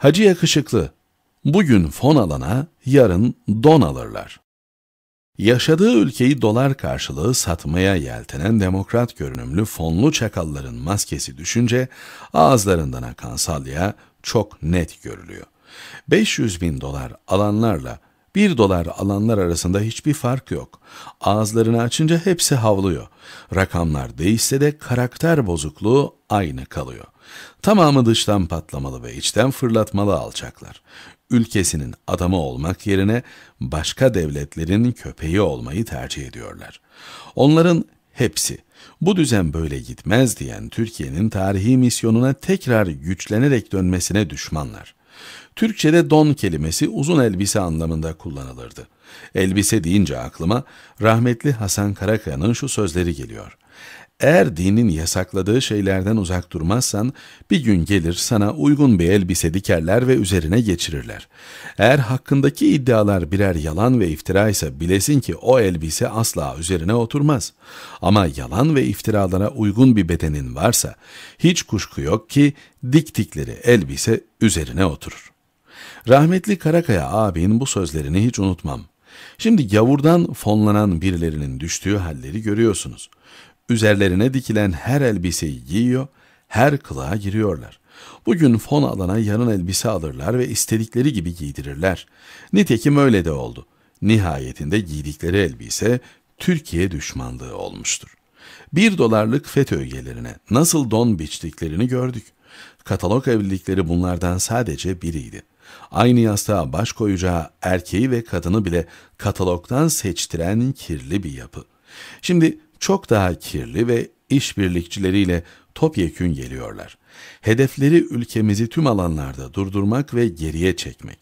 Hacı yakışıklı. Bugün fon alana, yarın don alırlar. Yaşadığı ülkeyi dolar karşılığı satmaya yeltenen demokrat görünümlü fonlu çakalların maskesi düşünce ağızlarından akan salya çok net görülüyor. 500 bin dolar alanlarla bir dolar alanlar arasında hiçbir fark yok. Ağızlarını açınca hepsi havlıyor. Rakamlar değişse de karakter bozukluğu aynı kalıyor. Tamamı dıştan patlamalı ve içten fırlatmalı alçaklar. Ülkesinin adamı olmak yerine başka devletlerin köpeği olmayı tercih ediyorlar. Onların hepsi bu düzen böyle gitmez diyen Türkiye'nin tarihi misyonuna tekrar güçlenerek dönmesine düşmanlar. Türkçe'de don kelimesi uzun elbise anlamında kullanılırdı. Elbise deyince aklıma rahmetli Hasan Karakaya'nın şu sözleri geliyor. Eğer dinin yasakladığı şeylerden uzak durmazsan bir gün gelir sana uygun bir elbise dikerler ve üzerine geçirirler. Eğer hakkındaki iddialar birer yalan ve iftira ise bilesin ki o elbise asla üzerine oturmaz. Ama yalan ve iftiralara uygun bir bedenin varsa hiç kuşku yok ki diktikleri elbise üzerine oturur. Rahmetli Karakaya abin bu sözlerini hiç unutmam. Şimdi yavurdan fonlanan birilerinin düştüğü halleri görüyorsunuz. Üzerlerine dikilen her elbiseyi giyiyor, her kılığa giriyorlar. Bugün fon alana yarın elbise alırlar ve istedikleri gibi giydirirler. Nitekim öyle de oldu. Nihayetinde giydikleri elbise Türkiye düşmanlığı olmuştur. Bir dolarlık FETÖ gelirine nasıl don biçtiklerini gördük. Katalog evlilikleri bunlardan sadece biriydi. Aynı yastığa baş koyacağı erkeği ve kadını bile katalogdan seçtiren kirli bir yapı. Şimdi çok daha kirli ve işbirlikçileriyle topyekün geliyorlar. Hedefleri ülkemizi tüm alanlarda durdurmak ve geriye çekmek.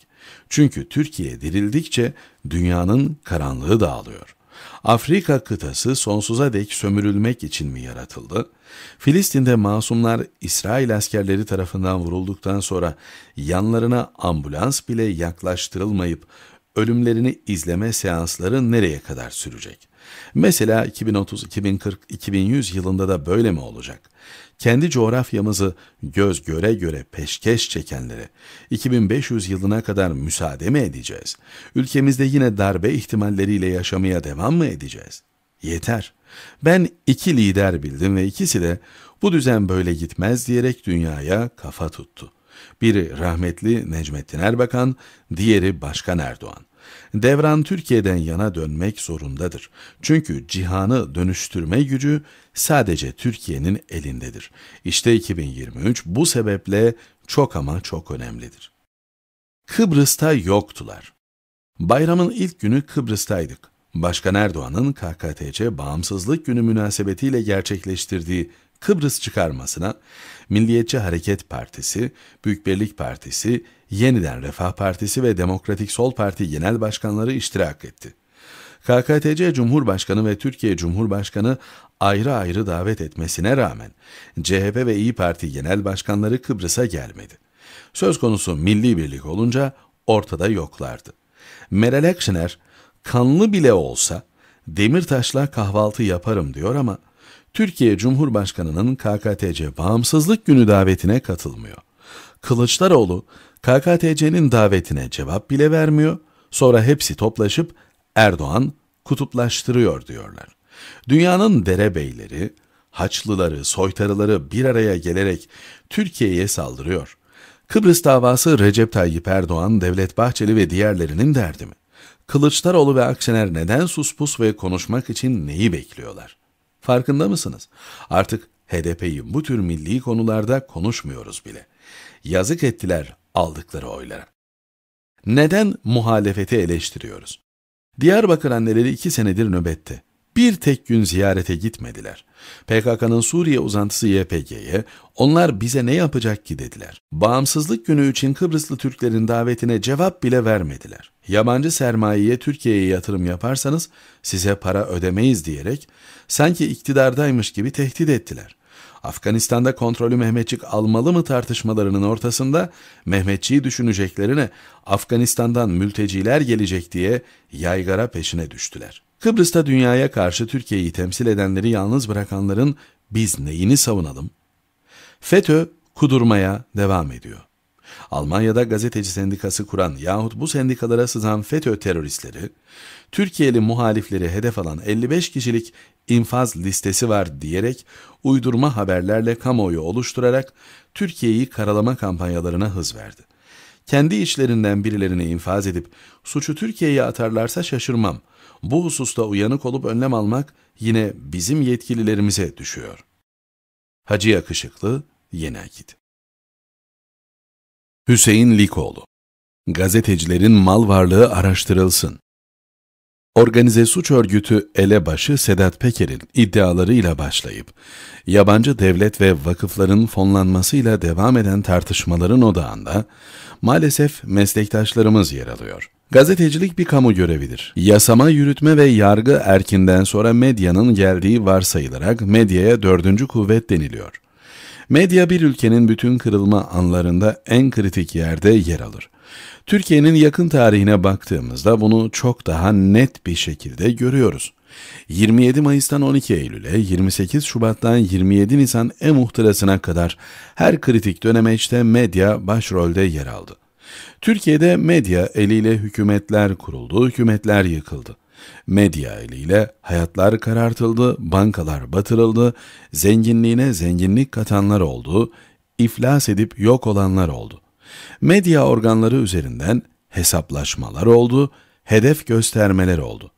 Çünkü Türkiye dirildikçe dünyanın karanlığı dağılıyor. Afrika kıtası sonsuza dek sömürülmek için mi yaratıldı? Filistin'de masumlar İsrail askerleri tarafından vurulduktan sonra yanlarına ambulans bile yaklaştırılmayıp ölümlerini izleme seansları nereye kadar sürecek? Mesela 2030, 2040, 2100 yılında da böyle mi olacak? Kendi coğrafyamızı göz göre göre peşkeş çekenlere 2500 yılına kadar müsaade mi edeceğiz? Ülkemizde yine darbe ihtimalleriyle yaşamaya devam mı edeceğiz? Yeter. Ben iki lider bildim ve ikisi de bu düzen böyle gitmez diyerek dünyaya kafa tuttu. Biri rahmetli Necmettin Erbakan, diğeri Başkan Erdoğan devran Türkiye'den yana dönmek zorundadır. Çünkü cihanı dönüştürme gücü sadece Türkiye'nin elindedir. İşte 2023 bu sebeple çok ama çok önemlidir. Kıbrıs'ta yoktular. Bayramın ilk günü Kıbrıs'taydık. Başkan Erdoğan'ın KKTC Bağımsızlık Günü münasebetiyle gerçekleştirdiği Kıbrıs çıkarmasına Milliyetçi Hareket Partisi, Büyük Birlik Partisi, Yeniden Refah Partisi ve Demokratik Sol Parti genel başkanları iştirak etti. KKTC Cumhurbaşkanı ve Türkiye Cumhurbaşkanı ayrı ayrı davet etmesine rağmen CHP ve İyi Parti genel başkanları Kıbrıs'a gelmedi. Söz konusu milli birlik olunca ortada yoklardı. Meral Akşener kanlı bile olsa Demirtaş'la kahvaltı yaparım diyor ama Türkiye Cumhurbaşkanı'nın KKTC Bağımsızlık Günü davetine katılmıyor. Kılıçdaroğlu KKTC'nin davetine cevap bile vermiyor. Sonra hepsi toplaşıp Erdoğan kutuplaştırıyor diyorlar. Dünyanın derebeyleri, Haçlıları, soytarıları bir araya gelerek Türkiye'ye saldırıyor. Kıbrıs davası Recep Tayyip Erdoğan, Devlet Bahçeli ve diğerlerinin derdi mi? Kılıçdaroğlu ve Akşener neden suspus ve konuşmak için neyi bekliyorlar? Farkında mısınız? Artık HDP'yi bu tür milli konularda konuşmuyoruz bile. Yazık ettiler aldıkları oylara. Neden muhalefeti eleştiriyoruz? Diyarbakır anneleri iki senedir nöbette bir tek gün ziyarete gitmediler. PKK'nın Suriye uzantısı YPG'ye onlar bize ne yapacak ki dediler. Bağımsızlık günü için Kıbrıslı Türklerin davetine cevap bile vermediler. Yabancı sermayeye Türkiye'ye yatırım yaparsanız size para ödemeyiz diyerek sanki iktidardaymış gibi tehdit ettiler. Afganistan'da kontrolü Mehmetçik almalı mı tartışmalarının ortasında Mehmetçiği düşüneceklerine Afganistan'dan mülteciler gelecek diye yaygara peşine düştüler. Kıbrıs'ta dünyaya karşı Türkiye'yi temsil edenleri yalnız bırakanların biz neyini savunalım? FETÖ kudurmaya devam ediyor. Almanya'da gazeteci sendikası kuran yahut bu sendikalara sızan FETÖ teröristleri, Türkiye'li muhalifleri hedef alan 55 kişilik infaz listesi var diyerek uydurma haberlerle kamuoyu oluşturarak Türkiye'yi karalama kampanyalarına hız verdi kendi içlerinden birilerini infaz edip suçu Türkiye'ye atarlarsa şaşırmam. Bu hususta uyanık olup önlem almak yine bizim yetkililerimize düşüyor. Hacı Yakışıklı, Yeni Akit Hüseyin Likoğlu Gazetecilerin mal varlığı araştırılsın. Organize suç örgütü elebaşı Sedat Peker'in iddialarıyla başlayıp, yabancı devlet ve vakıfların fonlanmasıyla devam eden tartışmaların odağında maalesef meslektaşlarımız yer alıyor. Gazetecilik bir kamu görevidir. Yasama, yürütme ve yargı erkinden sonra medyanın geldiği varsayılarak medyaya dördüncü kuvvet deniliyor. Medya bir ülkenin bütün kırılma anlarında en kritik yerde yer alır. Türkiye'nin yakın tarihine baktığımızda bunu çok daha net bir şekilde görüyoruz. 27 Mayıs'tan 12 Eylül'e, 28 Şubat'tan 27 Nisan E muhtırasına kadar her kritik dönemeçte medya başrolde yer aldı. Türkiye'de medya eliyle hükümetler kuruldu, hükümetler yıkıldı. Medya eliyle hayatlar karartıldı, bankalar batırıldı, zenginliğine zenginlik katanlar oldu, iflas edip yok olanlar oldu. Medya organları üzerinden hesaplaşmalar oldu, hedef göstermeler oldu.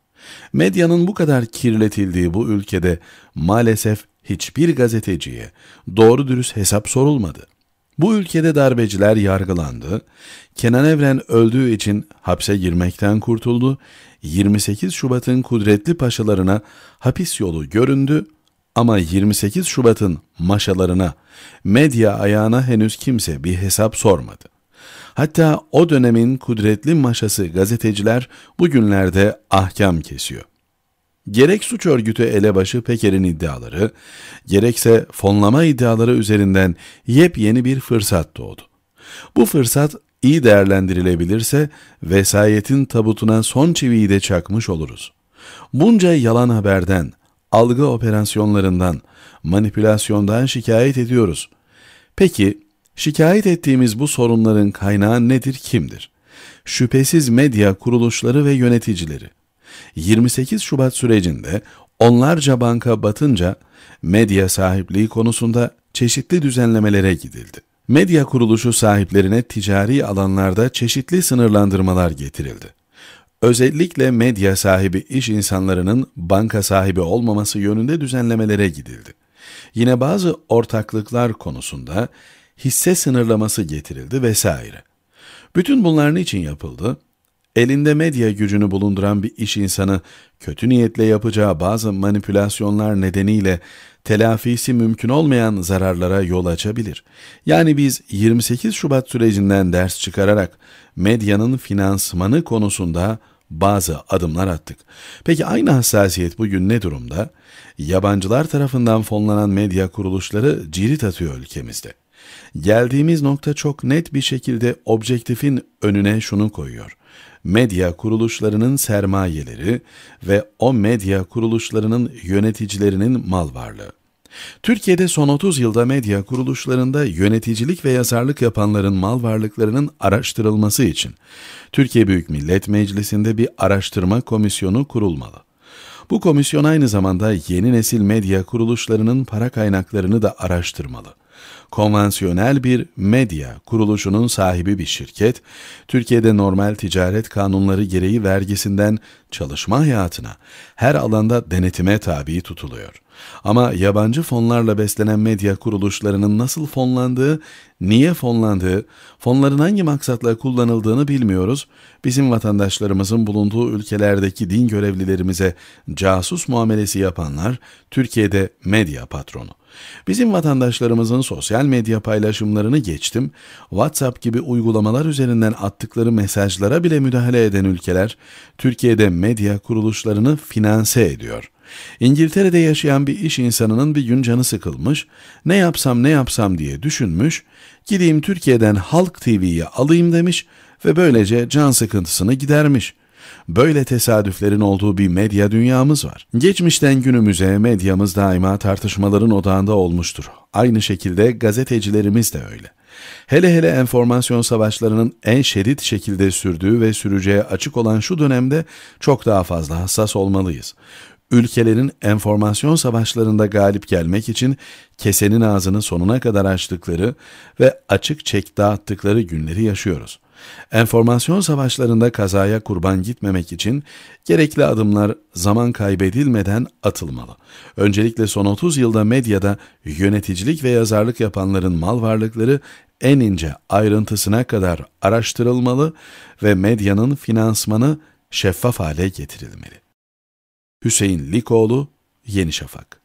Medyanın bu kadar kirletildiği bu ülkede maalesef hiçbir gazeteciye doğru dürüst hesap sorulmadı. Bu ülkede darbeciler yargılandı, Kenan Evren öldüğü için hapse girmekten kurtuldu, 28 Şubat'ın kudretli paşalarına hapis yolu göründü, ama 28 Şubat'ın maşalarına, medya ayağına henüz kimse bir hesap sormadı. Hatta o dönemin kudretli maşası gazeteciler bugünlerde ahkam kesiyor. Gerek suç örgütü elebaşı Peker'in iddiaları, gerekse fonlama iddiaları üzerinden yepyeni bir fırsat doğdu. Bu fırsat iyi değerlendirilebilirse vesayetin tabutuna son çiviyi de çakmış oluruz. Bunca yalan haberden, algı operasyonlarından, manipülasyondan şikayet ediyoruz. Peki şikayet ettiğimiz bu sorunların kaynağı nedir, kimdir? Şüphesiz medya kuruluşları ve yöneticileri. 28 Şubat sürecinde onlarca banka batınca medya sahipliği konusunda çeşitli düzenlemelere gidildi. Medya kuruluşu sahiplerine ticari alanlarda çeşitli sınırlandırmalar getirildi. Özellikle medya sahibi iş insanlarının banka sahibi olmaması yönünde düzenlemelere gidildi. Yine bazı ortaklıklar konusunda hisse sınırlaması getirildi vesaire. Bütün bunların için yapıldı? Elinde medya gücünü bulunduran bir iş insanı kötü niyetle yapacağı bazı manipülasyonlar nedeniyle telafisi mümkün olmayan zararlara yol açabilir. Yani biz 28 Şubat sürecinden ders çıkararak medyanın finansmanı konusunda bazı adımlar attık. Peki aynı hassasiyet bugün ne durumda? Yabancılar tarafından fonlanan medya kuruluşları cirit atıyor ülkemizde. Geldiğimiz nokta çok net bir şekilde objektifin önüne şunu koyuyor. Medya kuruluşlarının sermayeleri ve o medya kuruluşlarının yöneticilerinin mal varlığı. Türkiye'de son 30 yılda medya kuruluşlarında yöneticilik ve yazarlık yapanların mal varlıklarının araştırılması için Türkiye Büyük Millet Meclisi'nde bir araştırma komisyonu kurulmalı. Bu komisyon aynı zamanda yeni nesil medya kuruluşlarının para kaynaklarını da araştırmalı. Konvansiyonel bir medya kuruluşunun sahibi bir şirket, Türkiye'de normal ticaret kanunları gereği vergisinden çalışma hayatına her alanda denetime tabi tutuluyor.'' Ama yabancı fonlarla beslenen medya kuruluşlarının nasıl fonlandığı, niye fonlandığı, fonların hangi maksatla kullanıldığını bilmiyoruz. Bizim vatandaşlarımızın bulunduğu ülkelerdeki din görevlilerimize casus muamelesi yapanlar Türkiye'de medya patronu. Bizim vatandaşlarımızın sosyal medya paylaşımlarını geçtim, WhatsApp gibi uygulamalar üzerinden attıkları mesajlara bile müdahale eden ülkeler, Türkiye'de medya kuruluşlarını finanse ediyor.'' İngiltere'de yaşayan bir iş insanının bir gün canı sıkılmış, ne yapsam ne yapsam diye düşünmüş, gideyim Türkiye'den Halk TV'yi alayım demiş ve böylece can sıkıntısını gidermiş. Böyle tesadüflerin olduğu bir medya dünyamız var. Geçmişten günümüze medyamız daima tartışmaların odağında olmuştur. Aynı şekilde gazetecilerimiz de öyle. Hele hele enformasyon savaşlarının en şerit şekilde sürdüğü ve süreceği açık olan şu dönemde çok daha fazla hassas olmalıyız ülkelerin enformasyon savaşlarında galip gelmek için kesenin ağzını sonuna kadar açtıkları ve açık çek dağıttıkları günleri yaşıyoruz. Enformasyon savaşlarında kazaya kurban gitmemek için gerekli adımlar zaman kaybedilmeden atılmalı. Öncelikle son 30 yılda medyada yöneticilik ve yazarlık yapanların mal varlıkları en ince ayrıntısına kadar araştırılmalı ve medyanın finansmanı şeffaf hale getirilmeli. Hüseyin Likoğlu, Yeni Şafak